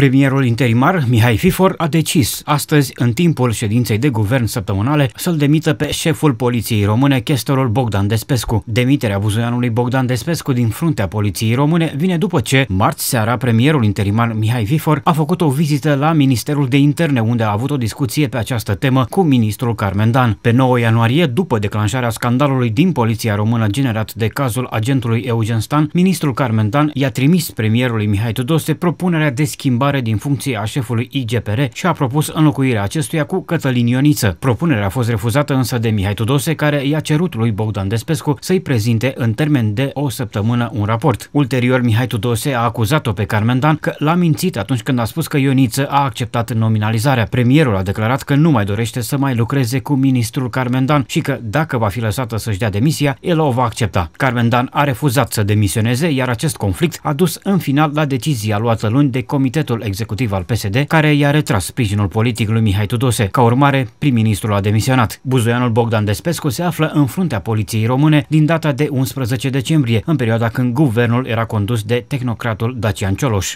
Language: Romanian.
Premierul interimar, Mihai Fifor, a decis astăzi, în timpul ședinței de guvern săptămânale, să-l demită pe șeful poliției române, chestorul Bogdan Despescu. Demiterea buzoianului Bogdan Despescu din fruntea poliției române vine după ce, marți seara, premierul interimar Mihai Fifor a făcut o vizită la Ministerul de Interne, unde a avut o discuție pe această temă cu ministrul Carmen Dan. Pe 9 ianuarie, după declanșarea scandalului din poliția română generat de cazul agentului Eugen Stan, ministrul Carmen Dan i-a trimis premierului Mihai Tudose propunerea de schimbare schimbare din funcție a șefului IGPR și a propus înlocuirea acestuia cu Cătălin Ioniță. Propunerea a fost refuzată însă de Mihai Tudose, care i-a cerut lui Bogdan Despescu să-i prezinte în termen de o săptămână un raport. Ulterior, Mihai Tudose a acuzat-o pe Carmen Dan că l-a mințit atunci când a spus că Ioniță a acceptat nominalizarea. Premierul a declarat că nu mai dorește să mai lucreze cu ministrul Carmen Dan și că dacă va fi lăsată să-și dea demisia, el o va accepta. Carmen Dan a refuzat să demisioneze, iar acest conflict a dus în final la decizia luată luni de Comitetul Comitetul Executiv al PSD, care i-a retras sprijinul politic lui Mihai Tudose. Ca urmare, prim-ministrul a demisionat. Buzoianul Bogdan Despescu se află în fruntea poliției române din data de 11 decembrie, în perioada când guvernul era condus de tehnocratul Dacian Cioloș.